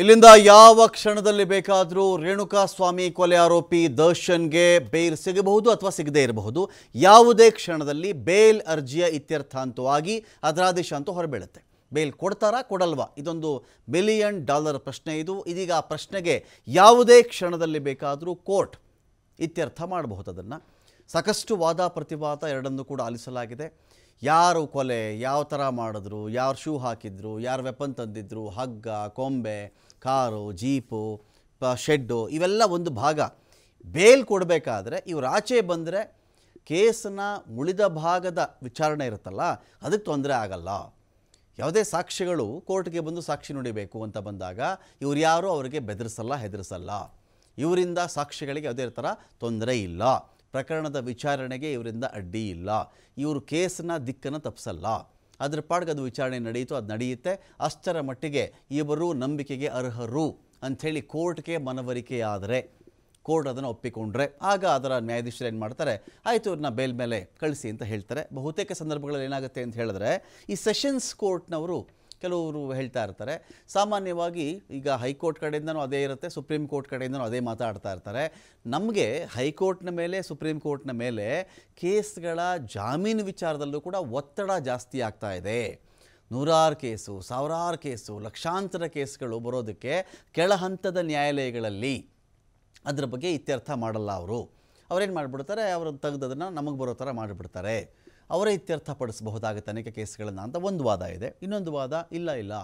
ಇಲ್ಲಿಂದ ಯಾವ ಕ್ಷಣದಲ್ಲಿ ಬೇಕಾದರೂ ರೇಣುಕಾ ಸ್ವಾಮಿ ಕೊಲೆ ಆರೋಪಿ ದರ್ಶನ್ಗೆ ಬೇಲ್ ಸಿಗಬಹುದು ಅಥವಾ ಸಿಗದೇ ಇರಬಹುದು ಯಾವುದೇ ಕ್ಷಣದಲ್ಲಿ ಬೇಲ್ ಅರ್ಜಿಯ ಇತ್ಯರ್ಥ ಅದರ ಆದೇಶ ಅಂತೂ ಹೊರಬೀಳುತ್ತೆ ಬೇಲ್ ಕೊಡ್ತಾರಾ ಕೊಡಲ್ವಾ ಇದೊಂದು ಬಿಲಿಯನ್ ಡಾಲರ್ ಪ್ರಶ್ನೆ ಇದು ಇದೀಗ ಆ ಪ್ರಶ್ನೆಗೆ ಯಾವುದೇ ಕ್ಷಣದಲ್ಲಿ ಬೇಕಾದರೂ ಕೋರ್ಟ್ ಇತ್ಯರ್ಥ ಮಾಡಬಹುದು ಅದನ್ನು ಸಾಕಷ್ಟು ವಾದ ಪ್ರತಿವಾದ ಎರಡನ್ನೂ ಕೂಡ ಆಲಿಸಲಾಗಿದೆ ಯಾರು ಕೊಲೆ ಯಾವ ಥರ ಮಾಡಿದ್ರು ಯಾರು ಶೂ ಹಾಕಿದ್ರು ಯಾರು ವೆಪನ್ ತಂದಿದ್ರು ಹಗ್ಗ ಕೊಂಬೆ ಕಾರು ಜೀಪು ಪ ಶೆಡ್ಡು ಇವೆಲ್ಲ ಒಂದು ಭಾಗ ಬೇಲ್ ಕೊಡಬೇಕಾದ್ರೆ ಇವ್ರು ಆಚೆ ಬಂದರೆ ಕೇಸನ್ನ ಉಳಿದ ಭಾಗದ ವಿಚಾರಣೆ ಇರುತ್ತಲ್ಲ ಅದಕ್ಕೆ ತೊಂದರೆ ಆಗಲ್ಲ ಯಾವುದೇ ಸಾಕ್ಷಿಗಳು ಕೋರ್ಟ್ಗೆ ಬಂದು ಸಾಕ್ಷಿ ನುಡಿಬೇಕು ಅಂತ ಬಂದಾಗ ಇವ್ರು ಯಾರೂ ಅವರಿಗೆ ಬೆದರಿಸಲ್ಲ ಹೆದರಿಸಲ್ಲ ಇವರಿಂದ ಸಾಕ್ಷಿಗಳಿಗೆ ಯಾವುದೇ ಥರ ತೊಂದರೆ ಇಲ್ಲ ಪ್ರಕರಣದ ವಿಚಾರಣೆಗೆ ಇವರಿಂದ ಅಡ್ಡಿ ಇಲ್ಲ ಇವರು ಕೇಸನ್ನ ದಿಕ್ಕನ್ನು ತಪ್ಪಿಸಲ್ಲ ಅದ್ರ ಪಾಡ್ಗೆ ಅದು ವಿಚಾರಣೆ ನಡೆಯಿತು ಅದು ನಡೆಯುತ್ತೆ ಅಷ್ಟರ ಮಟ್ಟಿಗೆ ಇವರು ನಂಬಿಕೆಗೆ ಅರ್ಹರು ಅಂಥೇಳಿ ಕೋರ್ಟ್ಗೆ ಮನವರಿಕೆಯಾದರೆ ಕೋರ್ಟ್ ಅದನ್ನು ಒಪ್ಪಿಕೊಂಡ್ರೆ ಆಗ ಅದರ ನ್ಯಾಯಾಧೀಶರು ಏನು ಮಾಡ್ತಾರೆ ಆಯಿತು ಇವ್ರನ್ನ ಬೇಲ್ ಮೇಲೆ ಕಳಿಸಿ ಅಂತ ಹೇಳ್ತಾರೆ ಬಹುತೇಕ ಸಂದರ್ಭಗಳಲ್ಲಿ ಏನಾಗುತ್ತೆ ಅಂತ ಹೇಳಿದ್ರೆ ಈ ಸೆಷನ್ಸ್ ಕೋರ್ಟ್ನವರು ಕೆಲವರು ಹೇಳ್ತಾ ಇರ್ತಾರೆ ಸಾಮಾನ್ಯವಾಗಿ ಈಗ ಹೈಕೋರ್ಟ್ ಕಡೆಯಿಂದನೂ ಅದೇ ಇರುತ್ತೆ ಸುಪ್ರೀಂ ಕೋರ್ಟ್ ಕಡೆಯಿಂದನೂ ಅದೇ ಮಾತಾಡ್ತಾ ಇರ್ತಾರೆ ನಮಗೆ ಹೈಕೋರ್ಟ್ನ ಮೇಲೆ ಸುಪ್ರೀಂ ಕೋರ್ಟ್ನ ಮೇಲೆ ಕೇಸ್ಗಳ ಜಾಮೀನು ವಿಚಾರದಲ್ಲೂ ಕೂಡ ಒತ್ತಡ ಜಾಸ್ತಿ ಆಗ್ತಾ ಇದೆ ನೂರಾರು ಕೇಸು ಸಾವಿರಾರು ಕೇಸು ಲಕ್ಷಾಂತರ ಕೇಸ್ಗಳು ಬರೋದಕ್ಕೆ ಕೆಳ ಹಂತದ ನ್ಯಾಯಾಲಯಗಳಲ್ಲಿ ಅದರ ಬಗ್ಗೆ ಇತ್ಯರ್ಥ ಮಾಡಲ್ಲ ಅವರು ಅವ್ರೇನು ಮಾಡಿಬಿಡ್ತಾರೆ ಅವ್ರನ್ನ ತೆಗೆದದನ್ನು ನಮಗೆ ಬರೋ ಥರ ಮಾಡಿಬಿಡ್ತಾರೆ ಅವರೇ ಇತ್ಯರ್ಥಪಡಿಸಬಹುದಾಗ ತನಿಖೆ ಕೇಸ್ಗಳನ್ನು ಅಂತ ಒಂದು ವಾದ ಇದೆ ಇನ್ನೊಂದು ವಾದ ಇಲ್ಲ ಇಲ್ಲ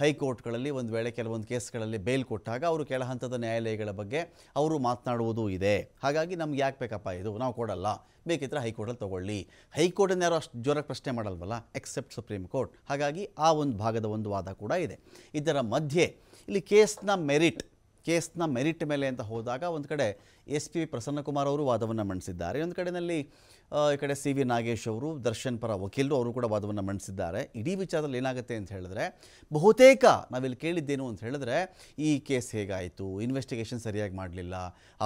ಹೈಕೋರ್ಟ್ಗಳಲ್ಲಿ ಒಂದು ವೇಳೆ ಕೆಲವೊಂದು ಕೇಸ್ಗಳಲ್ಲಿ ಬೇಲ್ ಕೊಟ್ಟಾಗ ಅವರು ಕೆಳ ಹಂತದ ನ್ಯಾಯಾಲಯಗಳ ಬಗ್ಗೆ ಅವರು ಮಾತನಾಡುವುದೂ ಇದೆ ಹಾಗಾಗಿ ನಮ್ಗೆ ಯಾಕೆ ಬೇಕಪ್ಪ ಇದು ನಾವು ಕೊಡಲ್ಲ ಬೇಕಿದ್ದರೆ ಹೈಕೋರ್ಟಲ್ಲಿ ತೊಗೊಳ್ಳಿ ಹೈಕೋರ್ಟನ್ನು ಯಾರೂ ಅಷ್ಟು ಜ್ವರಕ್ಕೆ ಪ್ರಶ್ನೆ ಮಾಡಲ್ವಲ್ಲ ಎಕ್ಸೆಪ್ಟ್ ಸುಪ್ರೀಂ ಕೋರ್ಟ್ ಹಾಗಾಗಿ ಆ ಒಂದು ಭಾಗದ ಒಂದು ವಾದ ಕೂಡ ಇದೆ ಇದರ ಮಧ್ಯೆ ಇಲ್ಲಿ ಕೇಸ್ನ ಮೆರಿಟ್ ಕೇಸ್ನ ಮೆರಿಟ್ ಮೇಲೆ ಅಂತ ಹೋದಾಗ ಒಂದು ಕಡೆ ಎಸ್ ಪಿ ಪ್ರಸನ್ನಕುಮಾರ್ ಅವರು ವಾದವನ್ನು ಮಂಡಿಸಿದ್ದಾರೆ ಒಂದು ಕಡೆಯಲ್ಲಿ ಈ ಕಡೆ ಸಿ ವಿ ನಾಗೇಶ್ ಅವರು ದರ್ಶನ್ ಪರ ವಕೀಲರು ಅವರು ಕೂಡ ವಾದವನ್ನು ಮಂಡಿಸಿದ್ದಾರೆ ಇಡೀ ವಿಚಾರದಲ್ಲಿ ಏನಾಗುತ್ತೆ ಅಂತ ಹೇಳಿದ್ರೆ ಬಹುತೇಕ ನಾವಿಲ್ಲಿ ಕೇಳಿದ್ದೇನು ಅಂತ ಹೇಳಿದ್ರೆ ಈ ಕೇಸ್ ಹೇಗಾಯಿತು ಇನ್ವೆಸ್ಟಿಗೇಷನ್ ಸರಿಯಾಗಿ ಮಾಡಲಿಲ್ಲ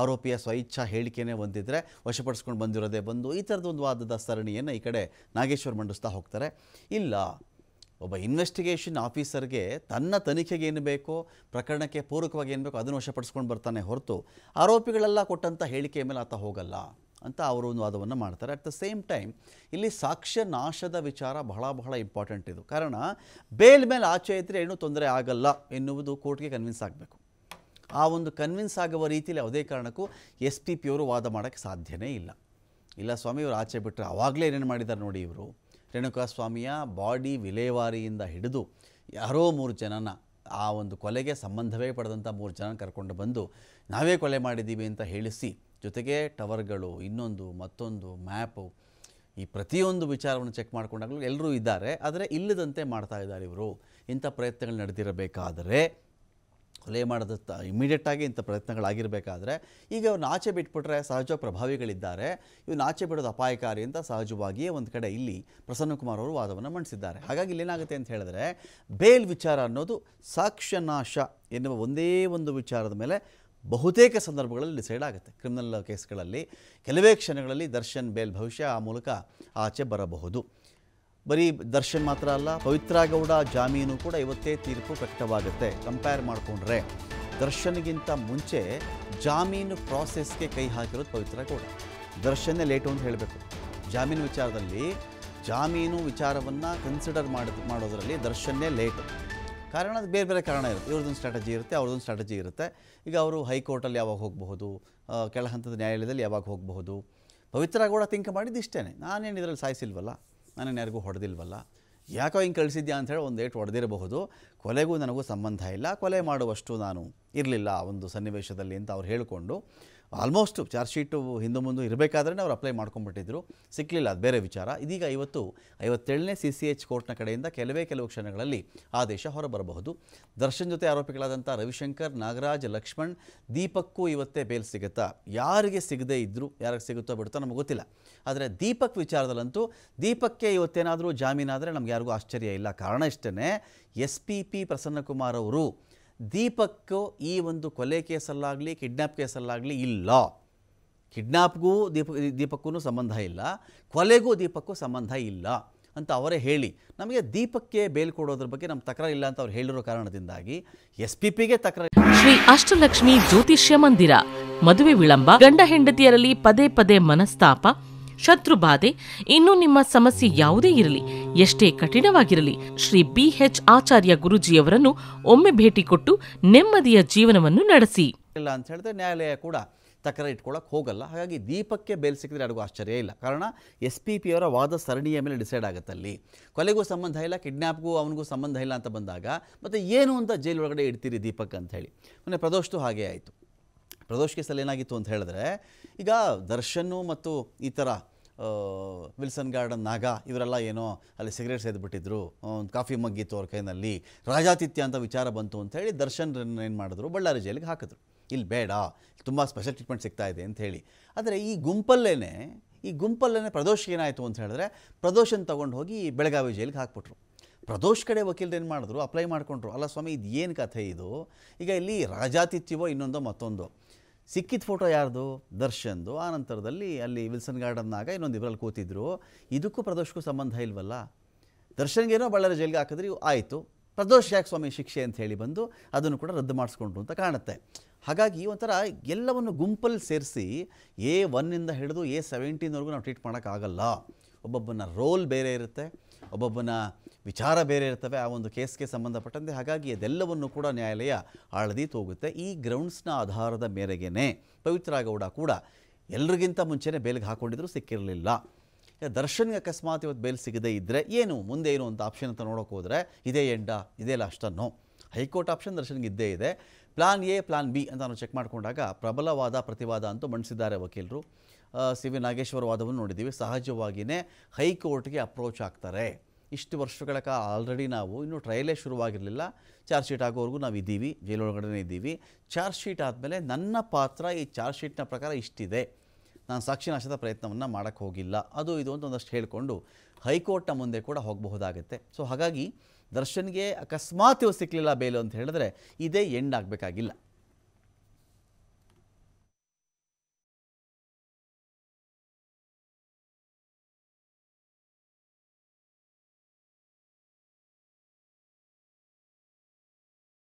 ಆರೋಪಿಯ ಸ್ವಇಚ್ಛಾ ಹೇಳಿಕೆನೇ ಹೊಂದಿದ್ರೆ ವಶಪಡಿಸ್ಕೊಂಡು ಬಂದಿರೋದೇ ಬಂದು ಈ ಥರದೊಂದು ವಾದದ ಸರಣಿಯನ್ನು ಈ ಕಡೆ ನಾಗೇಶ್ವರ್ ಮಂಡಿಸ್ತಾ ಹೋಗ್ತಾರೆ ಇಲ್ಲ ಒಬ್ಬ ಇನ್ವೆಸ್ಟಿಗೇಷನ್ ಆಫೀಸರ್ಗೆ ತನ್ನ ತನಿಖೆಗೆ ಏನು ಬೇಕೋ ಪ್ರಕರಣಕ್ಕೆ ಪೂರಕವಾಗಿ ಏನು ಬೇಕೋ ಅದನ್ನು ವಶಪಡಿಸ್ಕೊಂಡು ಬರ್ತಾನೆ ಹೊರತು ಆರೋಪಿಗಳೆಲ್ಲ ಕೊಟ್ಟಂಥ ಹೇಳಿಕೆ ಮೇಲೆ ಆತ ಹೋಗಲ್ಲ ಅಂತ ಅವರು ಒಂದು ವಾದವನ್ನು ಮಾಡ್ತಾರೆ ಅಟ್ ದ ಸೇಮ್ ಟೈಮ್ ಇಲ್ಲಿ ಸಾಕ್ಷ್ಯ ನಾಶದ ವಿಚಾರ ಬಹಳ ಬಹಳ ಇಂಪಾರ್ಟೆಂಟ್ ಇದು ಕಾರಣ ಬೇಲ್ ಮೇಲೆ ಆಚೆ ಇದ್ದರೆ ಏನೂ ತೊಂದರೆ ಆಗಲ್ಲ ಎನ್ನುವುದು ಕೋರ್ಟ್ಗೆ ಕನ್ವಿನ್ಸ್ ಆಗಬೇಕು ಆ ಒಂದು ಕನ್ವಿನ್ಸ್ ಆಗುವ ರೀತಿಯಲ್ಲಿ ಯಾವುದೇ ಕಾರಣಕ್ಕೂ ಎಸ್ ಪಿ ಪಿಯವರು ವಾದ ಮಾಡೋಕ್ಕೆ ಸಾಧ್ಯವೇ ಇಲ್ಲ ಇಲ್ಲ ಸ್ವಾಮಿ ಇವರು ಆಚೆ ಬಿಟ್ಟರೆ ಆವಾಗಲೇ ಏನೇನು ಮಾಡಿದ್ದಾರೆ ನೋಡಿ ಇವರು ರೇಣುಕಾಸ್ವಾಮಿಯ ಬಾಡಿ ವಿಲೇವಾರಿಯಿಂದ ಹಿಡಿದು ಯಾರೋ ಮೂರು ಜನನ ಆ ಒಂದು ಕೊಲೆಗೆ ಸಂಬಂಧವೇ ಪಡೆದಂಥ ಮೂರು ಜನ ಕರ್ಕೊಂಡು ಬಂದು ನಾವೇ ಕೊಲೆ ಮಾಡಿದ್ದೀವಿ ಅಂತ ಹೇಳಿಸಿ ಜೊತೆಗೆ ಟವರ್ಗಳು ಇನ್ನೊಂದು ಮತ್ತೊಂದು ಮ್ಯಾಪು ಈ ಪ್ರತಿಯೊಂದು ವಿಚಾರವನ್ನು ಚೆಕ್ ಮಾಡಿಕೊಂಡಾಗಲೂ ಎಲ್ಲರೂ ಇದ್ದಾರೆ ಆದರೆ ಇಲ್ಲದಂತೆ ಮಾಡ್ತಾ ಇದ್ದಾರೆ ಇವರು ಇಂಥ ಪ್ರಯತ್ನಗಳು ನಡೆದಿರಬೇಕಾದರೆ ಕೊಲೆ ಮಾಡೋದು ಇಮಿಡಿಯೇಟಾಗಿ ಇಂಥ ಪ್ರಯತ್ನಗಳಾಗಿರಬೇಕಾದ್ರೆ ಈಗ ಅವ್ರನ್ನ ಆಚೆ ಬಿಟ್ಬಿಟ್ರೆ ಸಹಜ ಪ್ರಭಾವಿಗಳಿದ್ದಾರೆ ಇವ್ನ ಆಚೆ ಬಿಡೋದು ಅಪಾಯಕಾರಿ ಅಂತ ಸಹಜವಾಗಿಯೇ ಒಂದು ಕಡೆ ಇಲ್ಲಿ ಪ್ರಸನ್ನಕುಮಾರ್ ಅವರು ವಾದವನ್ನು ಮಂಡಿಸಿದ್ದಾರೆ ಹಾಗಾಗಿ ಇಲ್ಲೇನಾಗುತ್ತೆ ಅಂತ ಹೇಳಿದ್ರೆ ಬೇಲ್ ವಿಚಾರ ಅನ್ನೋದು ಸಾಕ್ಷ್ಯನಾಶ ಎನ್ನುವ ಒಂದೇ ಒಂದು ವಿಚಾರದ ಮೇಲೆ ಬಹುತೇಕ ಸಂದರ್ಭಗಳಲ್ಲಿ ಡಿಸೈಡ್ ಆಗುತ್ತೆ ಕ್ರಿಮಿನಲ್ ಕೇಸ್ಗಳಲ್ಲಿ ಕೆಲವೇ ಕ್ಷಣಗಳಲ್ಲಿ ದರ್ಶನ್ ಬೇಲ್ ಭವಿಷ್ಯ ಆ ಮೂಲಕ ಆಚೆ ಬರಬಹುದು ಬರೀ ದರ್ಶನ್ ಮಾತ್ರ ಅಲ್ಲ ಪವಿತ್ರಗೌಡ ಜಾಮೀನು ಕೂಡ ಇವತ್ತೇ ತೀರ್ಪು ಪ್ರಕಟವಾಗುತ್ತೆ ಕಂಪೇರ್ ಮಾಡಿಕೊಂಡ್ರೆ ದರ್ಶನ್ಗಿಂತ ಮುಂಚೆ ಜಾಮೀನು ಪ್ರಾಸೆಸ್ಗೆ ಕೈ ಹಾಕಿರೋದು ಗೌಡ ದರ್ಶನ್ನೇ ಲೇಟು ಅಂತ ಹೇಳಬೇಕು ಜಾಮೀನು ವಿಚಾರದಲ್ಲಿ ಜಾಮೀನು ವಿಚಾರವನ್ನು ಕನ್ಸಿಡರ್ ಮಾಡಿ ಮಾಡೋದರಲ್ಲಿ ದರ್ಶನ್ನೇ ಲೇಟು ಕಾರಣ ಅದು ಬೇರೆ ಬೇರೆ ಕಾರಣ ಇರುತ್ತೆ ಇವ್ರದ್ದೊಂದು ಸ್ಟ್ರಾಟಜಿ ಇರುತ್ತೆ ಅವ್ರದ್ದೊಂದು ಸ್ಟ್ರಾಟಜಿ ಇರುತ್ತೆ ಈಗ ಅವರು ಹೈಕೋರ್ಟಲ್ಲಿ ಯಾವಾಗ ಹೋಗಬಹುದು ಕೆಳ ಹಂತದ ನ್ಯಾಯಾಲಯದಲ್ಲಿ ಯಾವಾಗ ಹೋಗಬಹುದು ಪವಿತ್ರ ಗೌಡ ತಿಂಕ್ ಮಾಡಿದ್ದು ಇಷ್ಟೇ ನಾನೇನು ಇದರಲ್ಲಿ ಸಾಯಿಸಿಲ್ವಲ್ಲ ನಾನು ಯಾರಿಗೂ ಹೊಡೆದಿಲ್ವಲ್ಲ ಯಾಕೋ ಹಿಂಗೆ ಕಳಿಸಿದ್ಯಾ ಅಂಥೇಳಿ ಒಂದು ಏಟು ಹೊಡೆದಿರಬಹುದು ಕೊಲೆಗೂ ನನಗೂ ಸಂಬಂಧ ಇಲ್ಲ ಕೊಲೆ ಮಾಡುವಷ್ಟು ನಾನು ಇರಲಿಲ್ಲ ಒಂದು ಸನ್ನಿವೇಶದಲ್ಲಿ ಅಂತ ಅವ್ರು ಹೇಳಿಕೊಂಡು ಆಲ್ಮೋಸ್ಟ್ ಚಾರ್ಜ್ ಶೀಟು ಹಿಂದೆ ಮುಂದೆ ಇರಬೇಕಾದ್ರೆ ಅವ್ರು ಅಪ್ಲೈ ಮಾಡ್ಕೊಂಡ್ಬಿಟ್ಟಿದ್ರು ಸಿಕ್ಕಲಿಲ್ಲ ಅದು ಬೇರೆ ವಿಚಾರ ಇದೀಗ ಇವತ್ತು ಐವತ್ತೇಳನೇ ಸಿ ಸಿ ಎಚ್ ಕೋರ್ಟ್ನ ಕಡೆಯಿಂದ ಕೆಲವೇ ಕೆಲವು ಕ್ಷಣಗಳಲ್ಲಿ ಆದೇಶ ಹೊರಬರಬಹುದು ದರ್ಶನ್ ಜೊತೆ ಆರೋಪಿಗಳಾದಂಥ ರವಿಶಂಕರ್ ನಾಗರಾಜ್ ಲಕ್ಷ್ಮಣ್ ದೀಪಕ್ಕೂ ಇವತ್ತೇ ಬೇಲ್ ಸಿಗುತ್ತಾ ಯಾರಿಗೆ ಸಿಗದೇ ಇದ್ದರು ಯಾರಿಗೆ ಸಿಗುತ್ತೋ ಬಿಡುತ್ತೋ ನಮಗೆ ಗೊತ್ತಿಲ್ಲ ಆದರೆ ದೀಪಕ್ ವಿಚಾರದಲ್ಲಂತೂ ದೀಪಕ್ಕೆ ಇವತ್ತೇನಾದರೂ ಜಾಮೀನಾದರೆ ನಮ್ಗೆ ಯಾರಿಗೂ ಆಶ್ಚರ್ಯ ಇಲ್ಲ ಕಾರಣ ಇಷ್ಟೇ ಎಸ್ ಪಿ ಪಿ ಪ್ರಸನ್ನಕುಮಾರ್ ಅವರು ದೀಪಕ್ಕೂ ಈ ಒಂದು ಕೊಲೆ ಕೇಸಲ್ಲಾಗಲಿ ಕಿಡ್ನಾಪ್ ಕೇಸಲ್ಲಾಗಲಿ ಇಲ್ಲ ಕಿಡ್ನಾಪ್ಗೂ ದೀಪ ದೀಪಕ್ಕೂ ಸಂಬಂಧ ಇಲ್ಲ ಕೊಲೆಗೂ ದೀಪಕ್ಕೂ ಸಂಬಂಧ ಇಲ್ಲ ಅಂತ ಅವರೇ ಹೇಳಿ ನಮಗೆ ದೀಪಕ್ಕೆ ಬೇಲ್ ಕೊಡೋದ್ರ ಬಗ್ಗೆ ನಮ್ಮ ತಕರಾರು ಇಲ್ಲ ಅಂತ ಅವ್ರು ಹೇಳಿರೋ ಕಾರಣದಿಂದಾಗಿ ಎಸ್ ಪಿ ಪಿಗೆ ತಕರಾರು ಶ್ರೀ ಅಷ್ಟಲಕ್ಷ್ಮಿ ಜ್ಯೋತಿಷ್ಯ ಮಂದಿರ ಮದುವೆ ವಿಳಂಬ ಗಂಡ ಹೆಂಡತಿಯರಲ್ಲಿ ಪದೇ ಪದೇ ಮನಸ್ತಾಪ ಶತ್ರು ಬಾಧೆ ಇನ್ನು ನಿಮ್ಮ ಸಮಸ್ಯೆ ಯಾವುದೇ ಇರಲಿ ಎಷ್ಟೇ ಕಠಿಣವಾಗಿರಲಿ ಶ್ರೀ ಬಿ ಎಚ್ ಆಚಾರ್ಯ ಗುರುಜಿಯವರನ್ನು ಒಮ್ಮೆ ಭೇಟಿ ಕೊಟ್ಟು ನೆಮ್ಮದಿಯ ಜೀವನವನ್ನು ನಡೆಸಿ ಇಲ್ಲ ಅಂತ ಹೇಳಿದ್ರೆ ನ್ಯಾಯಾಲಯ ಕೂಡ ತಕರ ಇಟ್ಕೊಳ್ಳೋಕೆ ಹೋಗಲ್ಲ ಹಾಗಾಗಿ ದೀಪಕ್ಕೆ ಬೇಲ್ ಸಿಕ್ಕಿದ್ರೆ ಯಾರಿಗೂ ಆಶ್ಚರ್ಯ ಇಲ್ಲ ಕಾರಣ ಎಸ್ ಪಿ ಪಿ ಅವರ ವಾದ ಸರಣಿಯ ಮೇಲೆ ಡಿಸೈಡ್ ಆಗುತ್ತೆ ಅಲ್ಲಿ ಕೊಲೆಗೂ ಸಂಬಂಧ ಇಲ್ಲ ಕಿಡ್ನ್ಯಾಪ್ಗೂ ಅವನಿಗೂ ಸಂಬಂಧ ಇಲ್ಲ ಅಂತ ಬಂದಾಗ ಮತ್ತು ಏನು ಅಂತ ಒಳಗಡೆ ಇಡ್ತೀರಿ ದೀಪಕ್ ಅಂತ ಹೇಳಿ ಮೊನ್ನೆ ಪ್ರದೋಷ್ಟು ಹಾಗೆ ಆಯಿತು ಪ್ರದೋಷ್ ಸಲ ಏನಾಗಿತ್ತು ಅಂತ ಹೇಳಿದ್ರೆ ಈಗ ದರ್ಶನ್ನು ಮತ್ತು ಈ ಥರ ವಿಲ್ಸನ್ ಗಾರ್ಡನ್ ನಾಗ ಇವರೆಲ್ಲ ಏನೋ ಅಲ್ಲಿ ಸಿಗರೇಟ್ ಸೇದ್ಬಿಟ್ಟಿದ್ರು ಒಂದು ಕಾಫಿ ಮಗ್ಗಿತ್ತು ಅವ್ರ ಕೈನಲ್ಲಿ ರಾಜಾತಿಥ್ಯ ಅಂತ ವಿಚಾರ ಬಂತು ಅಂಥೇಳಿ ದರ್ಶನ್ ಏನು ಮಾಡಿದ್ರು ಬಳ್ಳಾರಿ ಜೈಲಿಗೆ ಹಾಕಿದ್ರು ಇಲ್ಲಿ ಬೇಡ ತುಂಬ ಸ್ಪೆಷಲ್ ಟ್ರೀಟ್ಮೆಂಟ್ ಸಿಗ್ತಾ ಇದೆ ಅಂತ ಹೇಳಿ ಆದರೆ ಈ ಗುಂಪಲ್ಲೇ ಈ ಗುಂಪಲ್ಲೇ ಪ್ರದೋಷ್ ಏನಾಯಿತು ಅಂತ ಹೇಳಿದ್ರೆ ಪ್ರದೋಷನ್ ತೊಗೊಂಡು ಹೋಗಿ ಬೆಳಗಾವಿ ಜೈಲಿಗೆ ಹಾಕ್ಬಿಟ್ರು ಪ್ರದೋಷ್ ಕಡೆ ವಕೀಲರು ಏನು ಮಾಡಿದ್ರು ಅಪ್ಲೈ ಮಾಡಿಕೊಂಡ್ರು ಅಲ್ಲ ಸ್ವಾಮಿ ಇದು ಏನು ಕಥೆ ಇದು ಈಗ ಇಲ್ಲಿ ರಾಜಾತಿಥ್ಯವೋ ಇನ್ನೊಂದೋ ಮತ್ತೊಂದು ಸಿಕ್ಕಿದ ಫೋಟೋ ಯಾರ್ದು ದರ್ಶನ್ದು ಆ ನಂತರದಲ್ಲಿ ಅಲ್ಲಿ ವಿಲ್ಸನ್ ಗಾರ್ಡನ್ನಾಗ ಇನ್ನೊಂದು ಇಬ್ಬರಲ್ಲಿ ಕೂತಿದ್ರು ಇದಕ್ಕೂ ಪ್ರದೋಷಕ್ಕೂ ಸಂಬಂಧ ಇಲ್ವಲ್ಲ ದರ್ಶನ್ಗೇನೋ ಬಳ್ಳಾರಿ ಜೈಲ್ಗೆ ಹಾಕಿದ್ರೆ ಆಯಿತು ಪ್ರದೋಷ್ ಯಾಕೆ ಸ್ವಾಮಿ ಶಿಕ್ಷೆ ಅಂತ ಹೇಳಿ ಬಂದು ಅದನ್ನು ಕೂಡ ರದ್ದು ಮಾಡಿಸ್ಕೊಂಡ್ರು ಅಂತ ಕಾಣುತ್ತೆ ಹಾಗಾಗಿ ಒಂಥರ ಎಲ್ಲವನ್ನು ಗುಂಪಲ್ಲಿ ಸೇರಿಸಿ ಎ ಒನ್ನಿಂದ ಹಿಡಿದು ಎ ಸೆವೆಂಟೀನ್ವರೆಗೂ ನಾವು ಟ್ರೀಟ್ ಮಾಡೋಕ್ಕಾಗಲ್ಲ ಒಬ್ಬೊಬ್ಬನ ರೋಲ್ ಬೇರೆ ಇರುತ್ತೆ ಒಬ್ಬೊಬ್ಬನ ವಿಚಾರ ಬೇರೆ ಇರ್ತವೆ ಆ ಒಂದು ಕೇಸ್ಗೆ ಸಂಬಂಧಪಟ್ಟಂತೆ ಹಾಗಾಗಿ ಅದೆಲ್ಲವನ್ನು ಕೂಡ ನ್ಯಾಯಾಲಯ ಆಳದಿ ತೋಗುತ್ತೆ ಈ ಗ್ರೌಂಡ್ಸ್ನ ಆಧಾರದ ಮೇರೆಗೇ ಪವಿತ್ರ ಗೌಡ ಕೂಡ ಎಲ್ರಿಗಿಂತ ಮುಂಚೆನೇ ಬೇಲ್ಗೆ ಹಾಕೊಂಡಿದ್ರು ಸಿಕ್ಕಿರಲಿಲ್ಲ ದರ್ಶನ್ಗೆ ಅಕಸ್ಮಾತ್ ಇವತ್ತು ಬೇಲ್ ಸಿಗದೇ ಇದ್ದರೆ ಏನು ಮುಂದೆ ಏನು ಅಂತ ಆಪ್ಷನ್ ಅಂತ ನೋಡೋಕೆ ಹೋದರೆ ಇದೇ ಎಂಡ ಇದೇ ಲಾಸ್ಟನ್ನು ಹೈಕೋರ್ಟ್ ಆಪ್ಷನ್ ದರ್ಶನ್ಗೆ ಇದ್ದೇ ಇದೆ ಪ್ಲಾನ್ ಎ ಪ್ಲಾನ್ ಬಿ ಅಂತ ನಾವು ಚೆಕ್ ಮಾಡಿಕೊಂಡಾಗ ಪ್ರಬಲವಾದ ಪ್ರತಿವಾದ ಅಂತೂ ಮಂಡಿಸಿದ್ದಾರೆ ವಕೀಲರು ಸಿ ವಿ ನಾಗೇಶ್ವರ ವಾದವನ್ನು ನೋಡಿದ್ದೀವಿ ಸಹಜವಾಗಿಯೇ ಹೈಕೋರ್ಟ್ಗೆ ಅಪ್ರೋಚ್ ಆಗ್ತಾರೆ ಇಷ್ಟು ವರ್ಷಗಳ ಕಾಲ ಆಲ್ರೆಡಿ ನಾವು ಇನ್ನೂ ಟ್ರಯಲೇ ಶುರುವಾಗಿರಲಿಲ್ಲ ಚಾರ್ಜ್ ಶೀಟ್ ಆಗೋವರೆಗೂ ನಾವು ಇದ್ದೀವಿ ಜೈಲೊಳಗಡೆ ಇದ್ದೀವಿ ಚಾರ್ಜ್ ಶೀಟ್ ಆದಮೇಲೆ ನನ್ನ ಪಾತ್ರ ಈ ಚಾರ್ಜ್ ಶೀಟ್ನ ಪ್ರಕಾರ ಇಷ್ಟಿದೆ ನಾನು ನಾಶದ ಪ್ರಯತ್ನವನ್ನು ಮಾಡೋಕ್ಕೆ ಹೋಗಿಲ್ಲ ಅದು ಇದು ಅಂತ ಒಂದಷ್ಟು ಹೇಳಿಕೊಂಡು ಹೈಕೋರ್ಟ್ನ ಮುಂದೆ ಕೂಡ ಹೋಗಬಹುದಾಗುತ್ತೆ ಸೊ ಹಾಗಾಗಿ ದರ್ಶನ್ಗೆ ಅಕಸ್ಮಾತ್ ಇವು ಸಿಕ್ಕಲಿಲ್ಲ ಬೇಲು ಅಂತ ಹೇಳಿದ್ರೆ ಇದೇ ಎಂಡ್ ಆಗಬೇಕಾಗಿಲ್ಲ